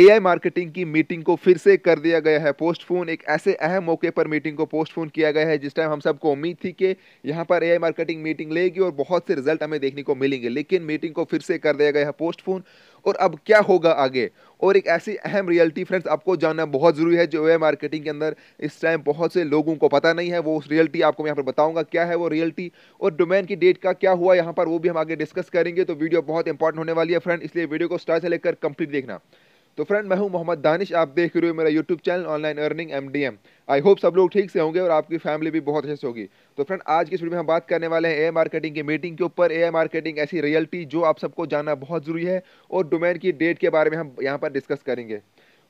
AI marketing की meeting को फिर से कर दिया गया है पोस्टफोन एक ऐसे अहम मौके पर मीटिंग को पोस्टफोन किया गया है जिस टाइम हम सबको उम्मीद थी कि यहाँ पर एआई मार्केटिंग मीटिंग लेगी और बहुत से रिजल्ट हमें देखने को मिलेंगे लेकिन मीटिंग को फिर से कर दिया गया है पोस्टफोन और अब क्या होगा आगे और एक ऐसी अहम रियलिटी फ्रेंड्स आपको जानना बहुत ज़रूरी है जो ए मार्केटिंग के अंदर इस टाइम बहुत से लोगों को पता नहीं है वो उस रियलिटी आपको मैं यहाँ पर बताऊँगा क्या है वो रियलिटी और डोमेन की डेट का क्या हुआ यहाँ पर वो भी हम आगे डिस्कस करेंगे तो वीडियो बहुत इंपॉर्टेंट होने वाली है फ्रेंड इसलिए वीडियो को स्टार्ट से लेकर कंप्लीट देखना तो फ्रेंड मैं हूं मोहम्मद दानिश आप देख रहे हो मेरा YouTube channel online earning MDM I hope सब लोग ठीक से होंगे और आपकी फैमिली भी बहुत अच्छे से होगी तो फ्रेंड आज की वीडियो में हम बात करने वाले हैं ए मार्केटिंग की मीटिंग के ऊपर ए मार्केटिंग ऐसी रियलिटी जो आप सबको जानना बहुत ज़रूरी है और डोमेन की डेट के बारे में हम यहाँ पर डिस्कस करेंगे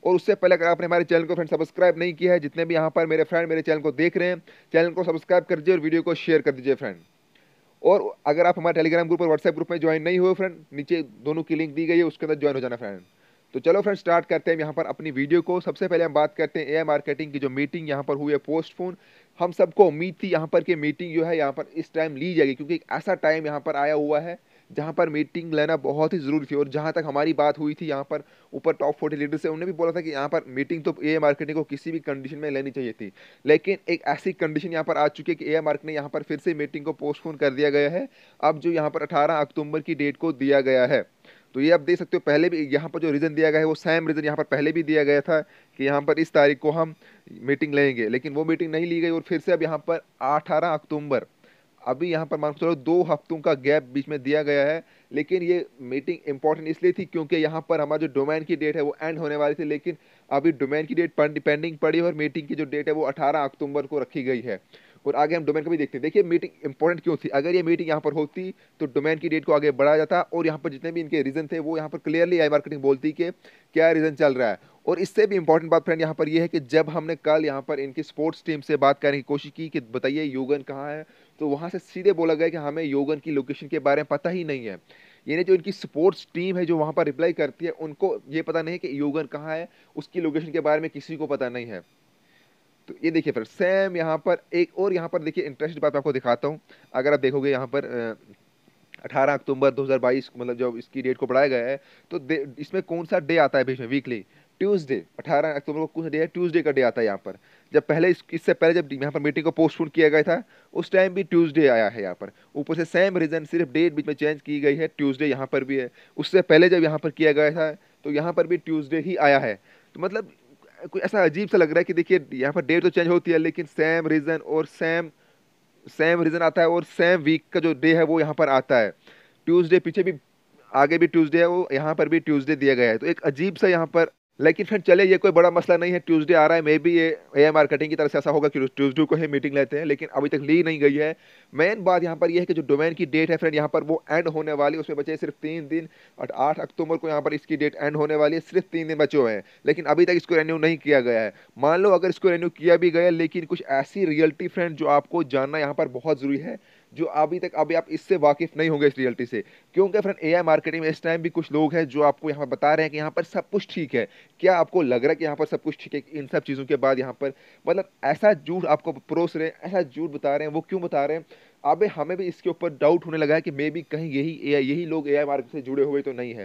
और उससे पहले अगर आपने हमारे चैनल को फ्रेंड सब्सक्राइब नहीं किया है जितने भी यहाँ पर मेरे फ्रेंड मेरे चैनल को देख रहे हैं चैनल को सब्सक्राइब कर दीजिए और वीडियो को शेयर कर दीजिए फ्रेंड और अगर आप हमारे टेलीग्राम ग्रुप और व्हाट्सएप ग्रुप में ज्वाइन नहीं हुए फ्रेंड नीचे दोनों की लिंक दी गई है उसके अंदर ज्वाइन हो जाना फ्रेंड तो चलो फ्रेंड स्टार्ट करते हैं यहाँ पर अपनी वीडियो को सबसे पहले हम बात करते हैं ए मार्केटिंग की जो मीटिंग यहाँ पर हुई है पोस्टफोन हम सबको उम्मीद थी यहाँ पर कि मीटिंग जो है यहाँ पर इस टाइम ली जाएगी क्योंकि एक ऐसा टाइम यहाँ पर आया हुआ है जहाँ पर मीटिंग लेना बहुत ही ज़रूरी थी और जहाँ तक हमारी बात हुई थी यहाँ पर ऊपर टॉप फोर्टी लीडर से उन्हें भी बोला था कि यहाँ पर मीटिंग तो ए मार्केटिंग को किसी भी कंडीशन में लेनी चाहिए थी लेकिन एक ऐसी कंडीशन यहाँ पर आ चुकी है कि ए मार्केटिंग यहाँ पर फिर से मीटिंग को पोस्टपोन कर दिया गया है अब जो यहाँ पर अठारह अक्टूबर की डेट को दिया गया है तो ये आप देख सकते हो पहले भी यहाँ पर जो रीज़न दिया गया है वो सेम रीज़न यहाँ पर पहले भी दिया गया था कि यहाँ पर इस तारीख को हम मीटिंग लेंगे लेकिन वो मीटिंग नहीं ली गई और फिर से अब यहाँ पर अठारह अक्टूबर अभी यहाँ पर मान चलो दो हफ्तों का गैप बीच में दिया गया है लेकिन ये मीटिंग इंपॉर्टेंट इसलिए थी क्योंकि यहाँ पर हमारा जो डोमेन की डेट है वो एंड होने वाली थी लेकिन अभी डोमेन की डेट पेंडिंग पड़ी है और मीटिंग की जो डेट है वो अठारह अक्टूबर को रखी गई है और आगे हम डोमेन को भी देखते हैं देखिए मीटिंग इंपॉर्टेंट क्यों थी अगर ये मीटिंग यहाँ पर होती तो डोमेन की डेट को आगे बढ़ाया जाता और यहाँ पर जितने भी इनके रीज़न थे वो यहाँ पर क्लियरली आई मार्केटिंग बोलती कि क्या रीज़न चल रहा है और इससे भी इंपॉर्टेंट बात फ्रेंड यहाँ पर यह है कि जब हमने कल यहाँ पर इनकी स्पोर्ट्स टीम से बात करने की कोशिश की कि बताइए योगन कहाँ है तो वहाँ से सीधे बोला गया कि हमें योगन की लोकेशन के बारे में पता ही नहीं है यानी जो इनकी स्पोर्ट्स टीम है जो वहाँ पर रिप्लाई करती है उनको ये पता नहीं है कि योगन कहाँ है उसकी लोकेशन के बारे में किसी को पता नहीं है तो ये देखिए फिर सेम यहाँ पर एक और यहाँ पर देखिए इंटरेस्ट बात आपको दिखाता हूँ अगर आप देखोगे यहाँ पर अठारह अक्टूबर 2022 मतलब जब इसकी डेट को बढ़ाया गया है तो इसमें कौन सा डे आता है बीच में वीकली ट्यूसडे 18 अक्टूबर को कौन सा डे है ट्यूसडे का डे आता है यहाँ पर जब पहले इस, इससे पहले जब यहाँ पर मीटिंग को पोस्टपोन किया गया था उस टाइम भी ट्यूसडे आया है यहाँ पर ऊपर से सेम रीज़न सिर्फ डेट बीच में चेंज की गई है ट्यूसडे यहाँ पर भी है उससे पहले जब यहाँ पर किया गया था तो यहाँ पर भी ट्यूसडे ही आया है तो मतलब कुछ ऐसा अजीब सा लग रहा है कि देखिए यहाँ पर डेट तो चेंज होती है लेकिन सेम रीज़न और सेम सेम रीज़न आता है और सेम वीक का जो डे है वो यहाँ पर आता है ट्यूसडे पीछे भी आगे भी ट्यूसडे है वो यहाँ पर भी ट्यूसडे दिया गया है तो एक अजीब सा यहाँ पर लेकिन फिर चले ये कोई बड़ा मसला नहीं है ट्यूसडे आ रहा है मे भी ये ए मार्केटिंग की तरफ से ऐसा होगा कि ट्यूसडे को ही मीटिंग लेते हैं लेकिन अभी तक ली नहीं गई है मेन बात यहाँ पर यह है कि जो डोमेन की डेट है फ्रेंड यहाँ पर वो एंड होने वाली उसमें बचे सिर्फ तीन दिन और आठ अक्टूबर को यहाँ पर इसकी डेट एंड होने वाली है सिर्फ तीन दिन बचे हुए हैं लेकिन अभी तक इसको रेन्यू नहीं किया गया है मान लो अगर इसको रेन्यू किया भी गया लेकिन कुछ ऐसी रियलिटी फ्रेंड जो आपको जानना यहाँ पर बहुत ज़रूरी है जो अभी तक अभी आप इससे वाकिफ़ नहीं होंगे इस रियलिटी से क्योंकि फ्रेंड एआई मार्केटिंग में इस टाइम भी कुछ लोग हैं जो आपको यहाँ पर बता रहे हैं कि यहाँ पर सब कुछ ठीक है क्या आपको लग रहा है कि यहाँ पर सब कुछ ठीक है इन सब चीज़ों के बाद यहाँ पर मतलब ऐसा झूठ आपको परोस रहे हैं ऐसा झूठ बता रहे हैं वो क्यों बता रहे हैं अब हमें भी इसके ऊपर डाउट होने लगा है कि मे बी कहीं यही ए यही लोग आई मार्केट से जुड़े हुए तो नहीं है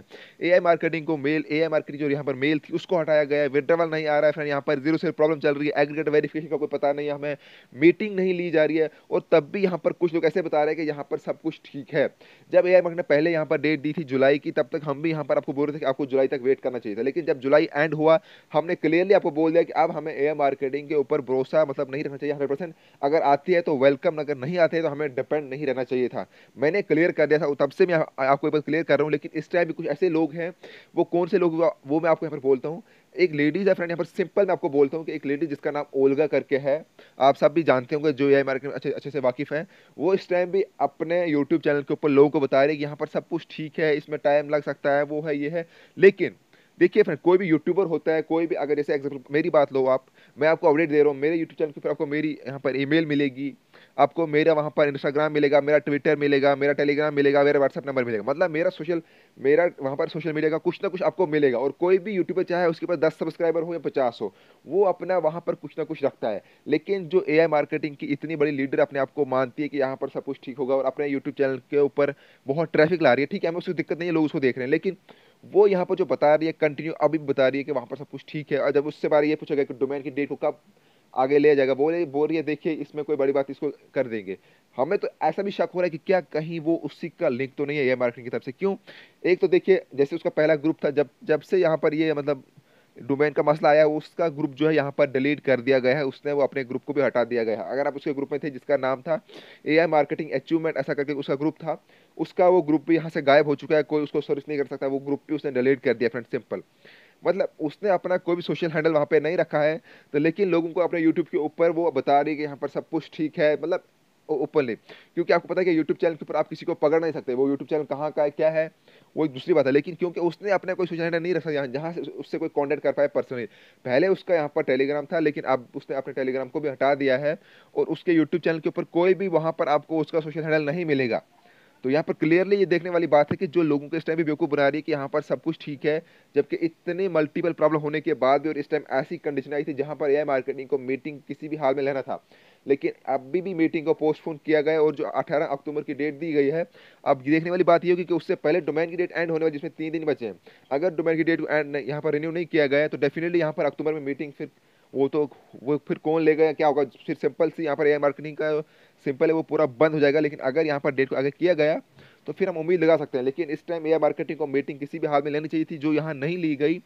आई मार्केटिंग को मेल आई मार्केटिंग जो यहाँ पर मेल थी उसको हटाया गया है विड्रवल नहीं आ रहा है फ्रेंड यहाँ पर जीरो से प्रॉब्लम चल रही है एग्रीगेट वेरिफिकेशन का कोई पता नहीं है हमें मीटिंग नहीं ली जा रही है और तब भी यहाँ पर कुछ लोग ऐसे बता रहे हैं कि यहाँ पर सब कुछ ठीक है जब ए मार्केट ने पहले पहले यहाँ पर डेट दी थी जुलाई की तब तक हम भी यहाँ पर आपको बोल रहे थे कि आपको जुलाई तक वेट करना चाहिए था लेकिन जब जुलाई एंड हुआ हमने क्लियरली आपको बोल दिया कि अब हमें एयर मार्केटिंग के ऊपर भरोसा मतलब नहीं रखना चाहिए हंड्रेड अगर आती है तो वेलकम अगर नहीं आती है तो हमें डिपेंड नहीं रहना चाहिए था मैंने क्लियर कर दिया था तब से मैं आपको एक बार क्लियर कर रहा हूँ लेकिन इस टाइम भी कुछ ऐसे लोग हैं वो कौन से लोग वो मैं आपको यहाँ पर बोलता हूँ एक लेडीज़ है फ्रेंड यहाँ पर सिंपल मैं आपको बोलता हूँ कि एक लेडीज़ जिसका नाम ओलगा करके है आप सब भी जानते होंगे जो ये मार्केट में अच्छे अच्छे से वाकिफ़ हैं वो इस टाइम भी अपने यूट्यूब चैनल के ऊपर लोगों को बता रहे कि यहाँ पर सब कुछ ठीक है इसमें टाइम लग सकता है वो है ये है लेकिन देखिए फ्रेंड कोई भी यूट्यूबर होता है कोई भी अगर जैसे एग्जाम्पल मेरी बात लो आप मैं आपको अपडेट दे रहा हूँ मेरे यूट्यूब चैनल के ऊपर आपको मेरी यहाँ पर ईमेल मिलेगी आपको मेरा वहाँ पर इंस्टाग्राम मिलेगा मेरा ट्विटर मिलेगा मेरा टेलीग्राम मिलेगा मेरा व्हाट्सअप नंबर मिलेगा मतलब मेरा सोशल मेरा वहाँ पर सोशल मीडिया का कुछ ना कुछ आपको मिलेगा और कोई भी यूट्यूबर चाहे उसके पास दस सब्सक्राइबर हो या पचास हो वो अपना वहाँ पर कुछ ना कुछ रखता है लेकिन जो ए मार्केटिंग की इतनी बड़ी लीडर अपने आप को मानती है कि यहाँ पर सब कुछ ठीक होगा और अपने यूट्यूब चैनल के ऊपर बहुत ट्रैफिक ला रही है ठीक है हमें उसकी दिक्कत नहीं है लोग उसको देख रहे हैं लेकिन वो यहाँ पर जो बता रही है कंटिन्यू अभी बता रही है कि वहाँ पर सब कुछ ठीक है और जब उससे बारे ये पूछा गया कि डोमेन की डेट को कब आगे ले जाएगा बोले बोल देखिए इसमें कोई बड़ी बात इसको कर देंगे हमें तो ऐसा भी शक हो रहा है कि क्या कहीं वो उसी का लिंक तो नहीं है ये मार्केटिंग की तरफ से क्यों एक तो देखिए जैसे उसका पहला ग्रुप था जब जब से यहाँ पर ये मतलब डोमेन का मसला आया उसका ग्रुप जो है यहाँ पर डिलीट कर दिया गया है उसने वो अपने ग्रुप को भी हटा दिया गया है अगर आप उसके ग्रुप में थे जिसका नाम था एआई मार्केटिंग अचीवमेंट ऐसा करके उसका ग्रुप था उसका वो ग्रुप भी यहाँ से गायब हो चुका है कोई उसको सर्च नहीं कर सकता वो ग्रुप भी उसने डिलीट कर दिया फ्रेंड सिंपल मतलब उसने अपना कोई भी सोशल हैंडल वहाँ पे नहीं रखा है तो लेकिन लोगों को अपने यूट्यूब के ऊपर वो बता रही है कि यहाँ पर सब कुछ ठीक है मतलब ओपनली क्योंकि आपको पता है कि यूट्यूब चैनल के ऊपर आप किसी को पकड़ नहीं सकते वो यूट्यूब चैनल कहाँ का है क्या है वो एक दूसरी बात है लेकिन क्योंकि उसने अपना कोई सोशल हैंडल नहीं रखा यहाँ जहाँ से उससे कोई कॉन्टैक्ट कर पाए पर्सनली पहले उसका यहाँ पर टेलीग्राम था लेकिन अब उसने अपने टेलीग्राम को भी हटा दिया है और उसके यूट्यूब चैनल के ऊपर कोई भी वहाँ पर आपको उसका सोशल हैंडल नहीं मिलेगा तो यहाँ पर क्लियरली ये देखने वाली बात है कि जो लोगों को इस टाइम भी बेवकूफ़ बना रही है कि यहाँ पर सब कुछ ठीक है जबकि इतने मल्टीपल प्रॉब्लम होने के बाद भी और इस टाइम ऐसी कंडीशन आई थी जहाँ पर एआई मार्केटिंग को मीटिंग किसी भी हाल में लेना था लेकिन अभी भी मीटिंग को पोस्टपोन किया गया और जो 18 अक्टूबर की डेट दी गई है अब देखने वाली बात यह होगी कि उससे पहले डोमेन की डेट एंड होने वाली जिसमें तीन दिन बचे हैं अगर डोमेन की डेट को एंड यहाँ पर रिन्यू नहीं किया गया तो डेफिनेटली यहाँ पर अक्टूबर में मीटिंग फिर वो तो वो फिर कौन लेगा क्या होगा फिर सिंपल सी यहाँ पर ए मार्केटिंग का सिंपल है वो पूरा बंद हो जाएगा लेकिन अगर यहाँ पर डेट को अगर किया गया तो फिर हम उम्मीद लगा सकते हैं लेकिन इस टाइम ए मार्केटिंग को मीटिंग किसी भी हाल में लेनी चाहिए थी जो यहाँ नहीं ली गई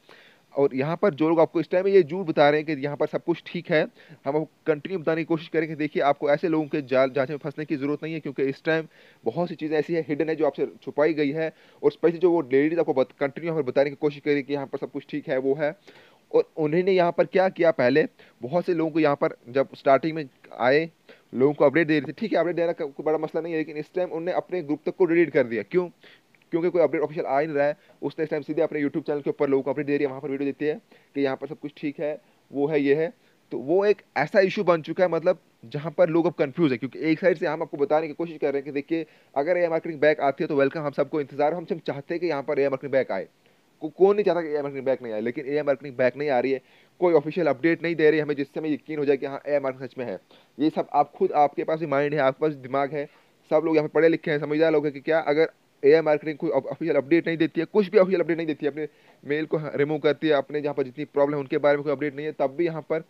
और यहाँ पर जो लोग आपको इस टाइम ये झूठ बता रहे हैं कि यहाँ पर सब कुछ ठीक है हम आपको कंटिन्यू बताने की कोशिश करेंगे देखिए आपको ऐसे लोगों के जाल जांच में फंसने की ज़रूरत नहीं है क्योंकि इस टाइम बहुत सी चीज़ें ऐसी है हिडन है जो आपसे छुपाई गई है और स्पेशली जो वो लेडीज़ आपको कंटिन्यू हमें बताने की कोशिश करेगी कि यहाँ पर सब कुछ ठीक है वो है और उन्होंने यहाँ पर क्या किया पहले बहुत से लोगों को यहाँ पर जब स्टार्टिंग में आए लोगों को अपडेट दे रहे थे ठीक है अपडेट देना कोई बड़ा मसला नहीं है लेकिन इस टाइम उन्होंने अपने ग्रुप तक को डिलीट कर दिया क्यों क्योंकि कोई अपडेट ऑफिशियल आ ही नहीं रहा है उसने इस टाइम सीधे अपने यूट्यूब चैनल के ऊपर लोगों को अपडेट दे रही है वहाँ पर वीडियो देती है कि यहाँ पर सब कुछ ठीक है वो है ये है तो वो एक ऐसा इशू बन चुका है मतलब जहाँ पर लोग अब कंफ्यूज है क्योंकि एक साइड से हम आपको बताने की कोशिश कर रहे हैं कि देखिए अगर एयर मार्केटिंग बैक आती है तो वेलकम हम सबको इंतजार हम सब चाहते हैं कि यहाँ पर एयर मार्केटिंग बैक आए को, कौन नहीं चाहता कि एयर मार्केटिंग बैक नहीं आए लेकिन ए मार्केटिंग बैक नहीं आ रही है कोई ऑफिशियल अपडेट नहीं दे रही है हमें जिससे हमें यकीन हो जाए कि हाँ ए मार्केटिंग सच में है ये सब आप खुद आपके पास ही माइंड है आपके पास दिमाग है सब लोग यहाँ पे पढ़े लिखे हैं समझदार लोग हैं कि क्या अगर ए मार्केटिंग कोई ऑफिशियल अपडेट नहीं देती है कुछ भी ऑफिशियल अपडेट नहीं देती है अपने मेल को रिमूव हाँ, करती है अपने जहाँ पर जितनी प्रॉब्लम है उनके बारे में कोई अपडेट नहीं है तब भी यहाँ पर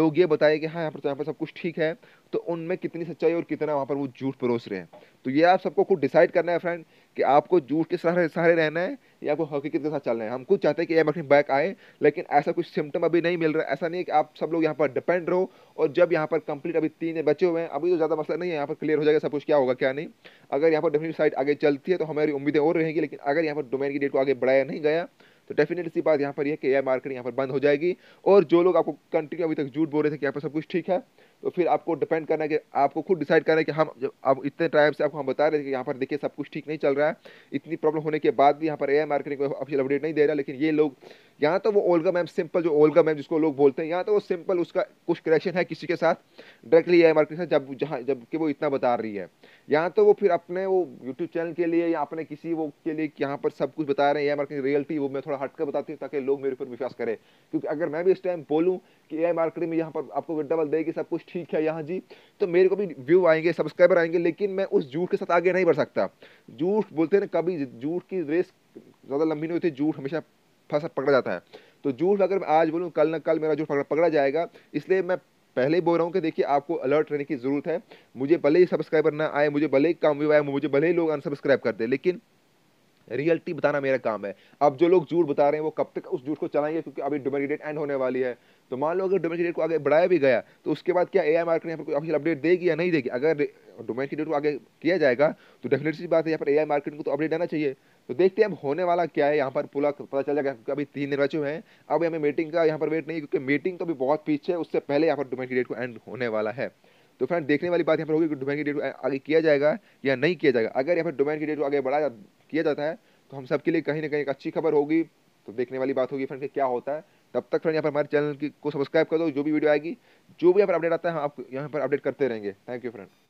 लोग ये बताए कि हाँ यहाँ पर तो यहाँ पर सब कुछ ठीक है तो उनमें कितनी सच्चाई और कितना वहाँ पर वो झूठ परोस रहे हैं तो ये आप सबको खुद डिसाइड करना है फ्रेंड कि आपको झूठ के सहारे सहारे रहना है या आपको हकीकत के साथ चलना है हम खुद चाहते हैं कि एम बैक आए लेकिन ऐसा कुछ सिम्टम अभी नहीं मिल रहा है ऐसा नहीं है कि आप सब लोग यहाँ पर डिपेंड रहो और जब यहाँ पर कंप्लीट अभी तीन बचे हुए हैं अभी तो ज़्यादा मसला नहीं है यहाँ पर क्लियर हो जाएगा सब कुछ क्या होगा क्या नहीं अगर यहाँ पर डेफिनेट साइड आगे चलती है तो हमारी उम्मीदें और रहेंगी लेकिन अगर यहाँ पर डोमेन की डेट को आगे बढ़ाया नहीं गया तो डेफिनेटली सी बात यहाँ पर यह कि यह मार्केट यहाँ पर बंद हो जाएगी और जो लोग आपको कंटिन्यू अभी तक झूठ बोल रहे थे कि यहाँ पर सब कुछ ठीक है तो फिर आपको डिपेंड करना है कि आपको खुद डिसाइड करना है कि हम जब आप इतने टाइम से आपको हम बता रहे थे कि यहाँ पर देखिए सब कुछ ठीक नहीं चल रहा है इतनी प्रॉब्लम होने के बाद भी यहाँ पर ए आई मार्केटिंग को ऑफिशियल अपडेट नहीं दे रहा लेकिन ये लोग यहाँ तो वो ओल्गा मैम सिंपल जो ओल्गा मैम जिसको लोग बोलते हैं यहाँ तो वो सिंपल उसका कुछ करेक्शन है किसी के साथ डायरेक्टली ए मार्केटिंग जब जहाँ जबकि वो इतना बता रही है यहाँ तो वो फिर अपने वो यूट्यूब चैनल के लिए या अपने किसी वो के लिए यहाँ पर सब कुछ बता रहे हैं ए मार्केटिंग रियलिटी वो मैं थोड़ा हटकर बताती हूँ ताकि लोग मेरे ऊपर विश्वास करें क्योंकि अगर मैं भी इस टाइम बोलूँ कि ए मार्केटिंग में यहाँ पर आपको डबल देगी सब कुछ ठीक है यहाँ जी तो मेरे को भी व्यू आएंगे सब्सक्राइबर आएंगे लेकिन मैं उस झूठ के साथ आगे नहीं बढ़ सकता झूठ बोलते हैं ना कभी झूठ की रेस ज़्यादा लंबी नहीं होती झूठ हमेशा फंसा पकड़ा जाता है तो झूठ अगर मैं आज बोलूँ कल ना कल मेरा झूठ पकड़ा जाएगा इसलिए मैं पहले ही बोल रहा हूँ कि देखिए आपको अलर्ट रहने की ज़रूरत है मुझे भले ही सब्सक्राइबर ना आए मुझे भले ही कम व्यू आए मुझे भले ही लोग अनसब्सक्राइब कर दे लेकिन रियलिटी बताना मेरा काम है अब जो लोग झूठ बता रहे हैं वो कब तक उस झूठ को चलाएंगे क्योंकि अभी डोमेस्टिक डेट एंड होने वाली है तो मान लो अगर डोमेस्टिक डेट को आगे बढ़ाया भी गया तो उसके बाद क्या ए आई मार्केट यहाँ पर कोई ऑफिशियल अपडेट देगी या नहीं देगी अगर डोमेस्टिक डेट को आगे किया जाएगा तो डेफिनेटली बात है यहाँ पर ए आई मार्केट को तो अपडेट देना चाहिए तो देखते हैं अब होने वाला क्या है यहाँ पर पूरा पता चल जाएगा क्योंकि अभी तीन निर्वाचन हैं अब हमें मीटिंग का यहाँ पर वेट नहीं क्योंकि मीटिंग तो अभी बहुत पीछे है उससे पहले यहाँ पर डोमेस्टिक डेट को एंड होने वाला है तो फ्रेंड देखने वाली बात यहाँ पर होगी कि डोमेन की डेट को आगे किया जाएगा या नहीं किया जाएगा अगर यहाँ पर डोमेन की डेट को आगे बढ़ाया किया जाता है तो हम सबके लिए कहीं ना कहीं एक अच्छी खबर होगी तो देखने वाली बात होगी फ्रेंड कि क्या होता है तब तक फ्रेंड यहाँ पर हमारे चैनल को सब्सक्राइब कर दो जो भी वीडियो आएगी जो भी यहाँ पर अपडेट आता है हम आप यहाँ पर अपडेट करते रहेंगे थैंक यू फ्रेंड